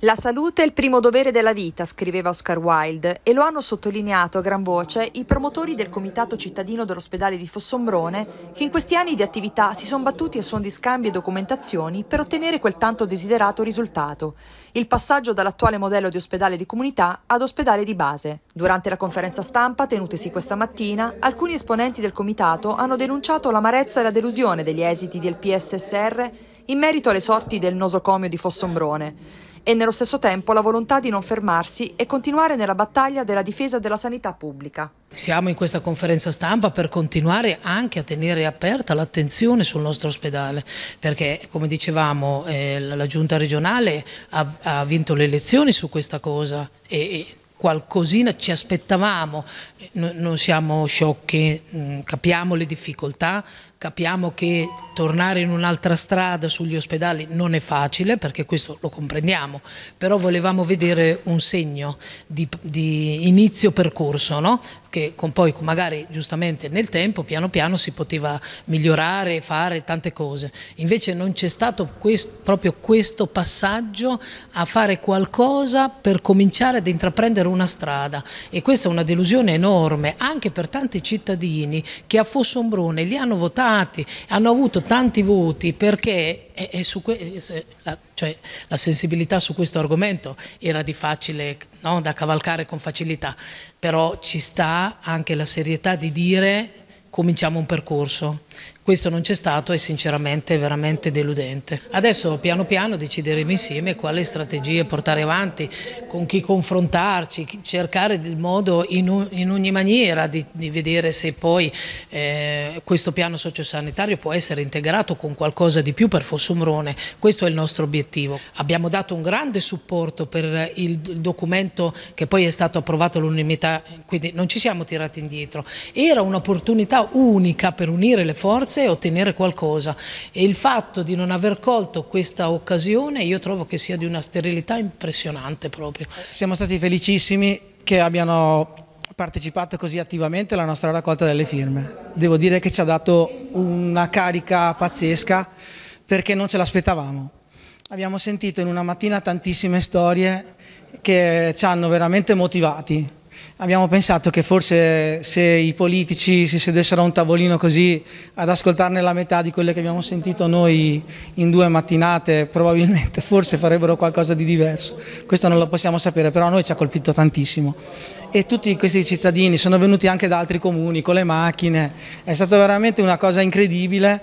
La salute è il primo dovere della vita, scriveva Oscar Wilde, e lo hanno sottolineato a gran voce i promotori del Comitato Cittadino dell'Ospedale di Fossombrone, che in questi anni di attività si sono battuti a suon di scambi e documentazioni per ottenere quel tanto desiderato risultato, il passaggio dall'attuale modello di ospedale di comunità ad ospedale di base. Durante la conferenza stampa tenutesi questa mattina, alcuni esponenti del Comitato hanno denunciato l'amarezza e la delusione degli esiti del PSSR in merito alle sorti del nosocomio di Fossombrone e nello stesso tempo la volontà di non fermarsi e continuare nella battaglia della difesa della sanità pubblica. Siamo in questa conferenza stampa per continuare anche a tenere aperta l'attenzione sul nostro ospedale, perché come dicevamo eh, la giunta regionale ha, ha, vinto le elezioni su questa cosa e, e qualcosina ci aspettavamo, eh, non siamo sciocchi, mm, capiamo le difficoltà, Capiamo che tornare in un'altra strada sugli ospedali non è facile, perché questo lo comprendiamo, però volevamo vedere un segno di, di inizio percorso, no? che con poi magari giustamente nel tempo piano piano si poteva migliorare, e fare tante cose. Invece non c'è stato questo, proprio questo passaggio a fare qualcosa per cominciare ad intraprendere una strada e questa è una delusione enorme anche per tanti cittadini che a Fossombrone li hanno votati votati, hanno avuto tanti voti perché e, e la, cioè, la, sensibilità su questo argomento era di facile, no? da cavalcare con facilità, però ci sta anche la serietà di dire cominciamo un percorso. Questo non c'è stato e sinceramente è veramente deludente. Adesso piano piano decideremo insieme quale strategie portare avanti, con chi confrontarci, cercare il modo in, ogni maniera di, di vedere se poi eh, questo piano sociosanitario può essere integrato con qualcosa di più per Fossumrone. Questo è il nostro obiettivo. Abbiamo dato un grande supporto per il, il documento che poi è stato approvato all'unanimità, quindi non ci siamo tirati indietro. Era un'opportunità unica per unire le forze e ottenere qualcosa e il fatto di non aver colto questa occasione io trovo che sia di una sterilità impressionante proprio. Siamo stati felicissimi che abbiano partecipato così attivamente alla nostra raccolta delle firme. Devo dire che ci ha dato una carica pazzesca perché non ce l'aspettavamo. Abbiamo sentito in una mattina tantissime storie che ci hanno veramente motivati abbiamo pensato che forse se i politici si sedessero a un tavolino così ad ascoltarne la metà di quelle che abbiamo sentito noi in due mattinate, probabilmente forse farebbero qualcosa di diverso. Questo non lo possiamo sapere, però a noi ci ha colpito tantissimo. E tutti questi cittadini sono venuti anche da altri comuni con le macchine, è stata veramente una cosa incredibile,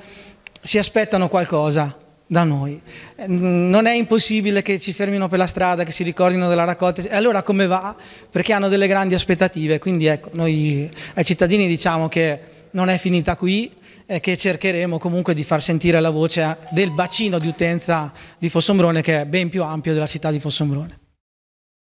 si aspettano qualcosa da noi. Non è impossibile che ci fermino per la strada, che si ricordino della raccolta, e allora come va? Perché hanno delle grandi aspettative, quindi ecco, noi ai cittadini diciamo che non è finita qui e che cercheremo comunque di far sentire la voce del bacino di utenza di Fossombrone che è ben più ampio della città di Fossombrone.